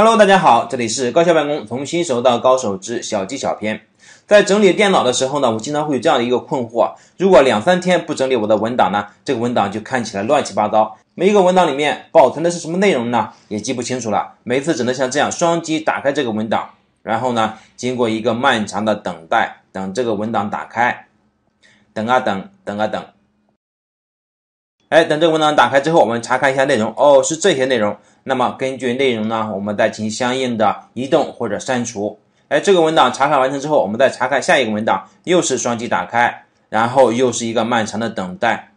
Hello，大家好，这里是高效办公，从新手到高手之小技巧篇。在整理电脑的时候呢，我经常会有这样的一个困惑：如果两三天不整理我的文档呢，这个文档就看起来乱七八糟。每一个文档里面保存的是什么内容呢？也记不清楚了。每次只能像这样双击打开这个文档，然后呢，经过一个漫长的等待，等这个文档打开，等啊等，等啊等。哎，等这个文档打开之后，我们查看一下内容。哦，是这些内容。那么根据内容呢，我们再进行相应的移动或者删除。哎，这个文档查看完成之后，我们再查看下一个文档，又是双击打开，然后又是一个漫长的等待。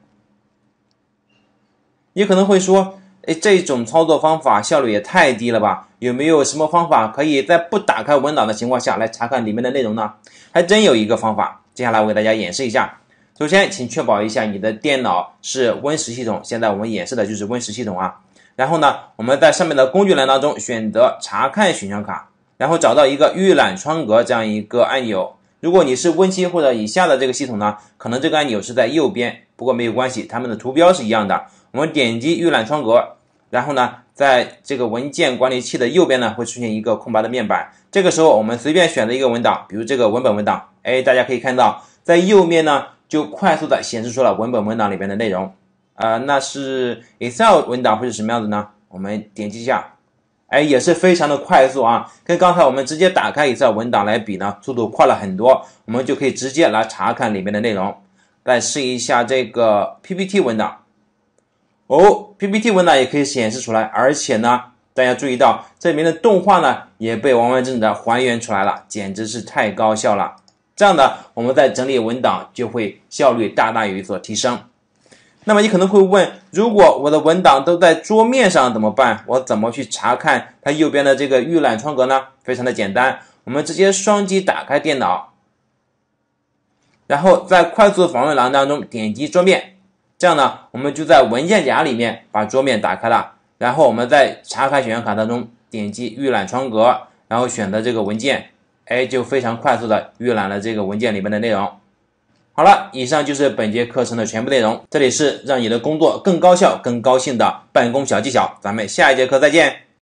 你可能会说，哎，这种操作方法效率也太低了吧？有没有什么方法可以在不打开文档的情况下来查看里面的内容呢？还真有一个方法，接下来我给大家演示一下。首先，请确保一下你的电脑是 Win 十系统。现在我们演示的就是 Win 十系统啊。然后呢，我们在上面的工具栏当中选择查看选项卡，然后找到一个预览窗格这样一个按钮。如果你是 Win 七或者以下的这个系统呢，可能这个按钮是在右边，不过没有关系，它们的图标是一样的。我们点击预览窗格，然后呢，在这个文件管理器的右边呢，会出现一个空白的面板。这个时候，我们随便选择一个文档，比如这个文本文档，哎，大家可以看到，在右面呢。就快速的显示出了文本文档里边的内容啊，那是 Excel 文档会是什么样子呢？我们点击一下，哎，也是非常的快速啊，跟刚才我们直接打开 Excel 文档来比呢，速度快了很多。我们就可以直接来查看里面的内容。再试一下这个 PPT 文档，哦，PPT 文档也可以显示出来，而且呢，大家注意到这里面的动画呢，也被完完整整的还原出来了，简直是太高效了。这样呢，我们在整理文档就会效率大大有所提升。那么你可能会问，如果我的文档都在桌面上怎么办？我怎么去查看它右边的这个预览窗格呢？非常的简单，我们直接双击打开电脑，然后在快速访问栏当中点击桌面，这样呢，我们就在文件夹里面把桌面打开了。然后我们在查看选项卡当中点击预览窗格，然后选择这个文件。哎，就非常快速的预览了这个文件里面的内容。好了，以上就是本节课程的全部内容。这里是让你的工作更高效、更高兴的办公小技巧。咱们下一节课再见。